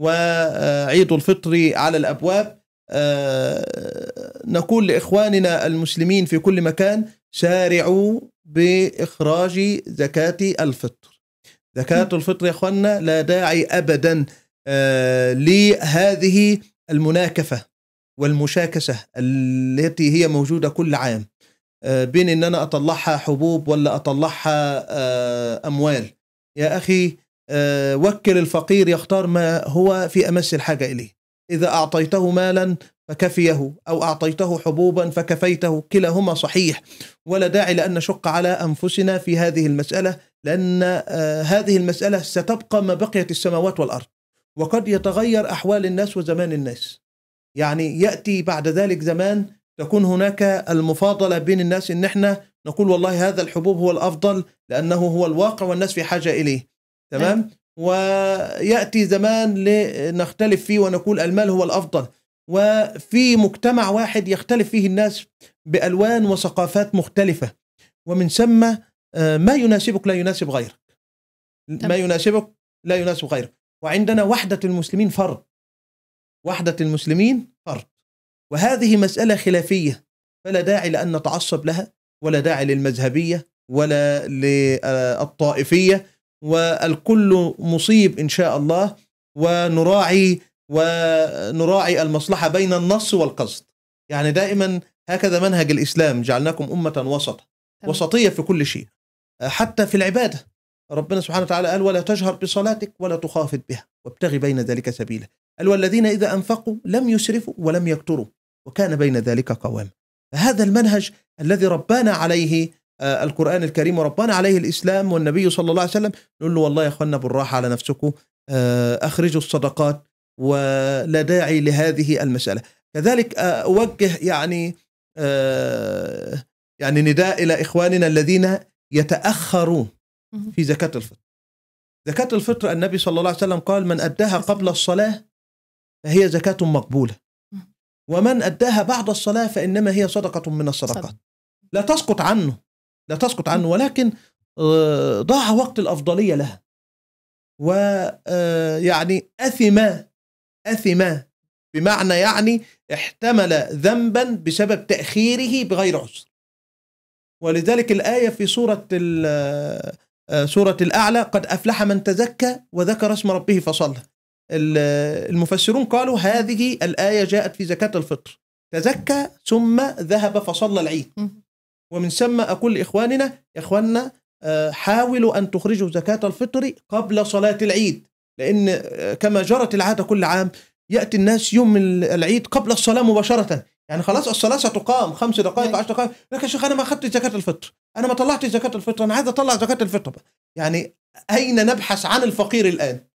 وعيد الفطر على الأبواب آه، نقول لإخواننا المسلمين في كل مكان سارعوا بإخراج زكاة الفطر زكاة الفطر يا أخواننا لا داعي أبدا آه، لهذه المناكفة والمشاكسة التي هي موجودة كل عام آه، بين ان انا اطلعها حبوب ولا اطلعها اموال يا اخي آه، وكل الفقير يختار ما هو في أمس الحاجة إليه إذا أعطيته مالا فكفيه أو أعطيته حبوبا فكفيته كلاهما صحيح ولا داعي لأن نشق على أنفسنا في هذه المسألة لأن آه، هذه المسألة ستبقى ما بقيت السماوات والأرض وقد يتغير أحوال الناس وزمان الناس يعني يأتي بعد ذلك زمان تكون هناك المفاضلة بين الناس إن إحنا نقول والله هذا الحبوب هو الأفضل لأنه هو الواقع والناس في حاجة إليه تمام نعم. وياتي زمان لنختلف فيه ونقول المال هو الافضل وفي مجتمع واحد يختلف فيه الناس بالوان وثقافات مختلفه ومن ثم آه، ما يناسبك لا يناسب غيرك ما يناسبك لا يناسب غيرك وعندنا وحده المسلمين فرض وحده المسلمين فرض وهذه مساله خلافيه فلا داعي لان نتعصب لها ولا داعي للمذهبيه ولا للطائفيه والكل مصيب ان شاء الله ونراعي ونراعي المصلحه بين النص والقصد يعني دائما هكذا منهج الاسلام جعلناكم امه وسط وسطيه في كل شيء حتى في العباده ربنا سبحانه وتعالى قال ولا تجهر بصلاتك ولا تخافت بها وابتغي بين ذلك سبيلا قال والذين اذا انفقوا لم يسرفوا ولم يكتروا وكان بين ذلك قواما فهذا المنهج الذي ربانا عليه آه، القرآن الكريم وربنا عليه الإسلام والنبي صلى الله عليه وسلم نقول له والله يا أخوانا بالراحة على نفسكم آه، أخرجوا الصدقات ولا داعي لهذه المسألة كذلك آه، أوجه يعني يعني نداء إلى إخواننا الذين يتأخرون في زكاة الفطر زكاة الفطر النبي صلى الله عليه وسلم قال من أداها قبل الصلاة فهي زكاة مقبولة ومن أداها بعد الصلاة فإنما هي صدقة من الصدقات لا تسقط عنه لا تسقط عنه ولكن آه، ضاع وقت الأفضلية لها ويعني آه، أثم أثم بمعنى يعني احتمل ذنبا بسبب تأخيره بغير عذر ولذلك الآية في سورة آه، سورة الأعلى قد أفلح من تزكى وذكر اسم ربه فصلى المفسرون قالوا هذه الآية جاءت في زكاة الفطر تزكى ثم ذهب فصلى العيد ومن ثم أقول لإخواننا إخواننا آه، حاولوا أن تخرجوا زكاة الفطر قبل صلاة العيد لأن آه، كما جرت العادة كل عام يأتي الناس يوم العيد قبل الصلاة مباشرة يعني خلاص الصلاة ستقام خمس دقائق نعم. عشر دقائق لك يا شيخ أنا ما أخذت زكاة الفطر أنا ما طلعت زكاة الفطر أنا عايز أطلع زكاة الفطر يعني أين نبحث عن الفقير الآن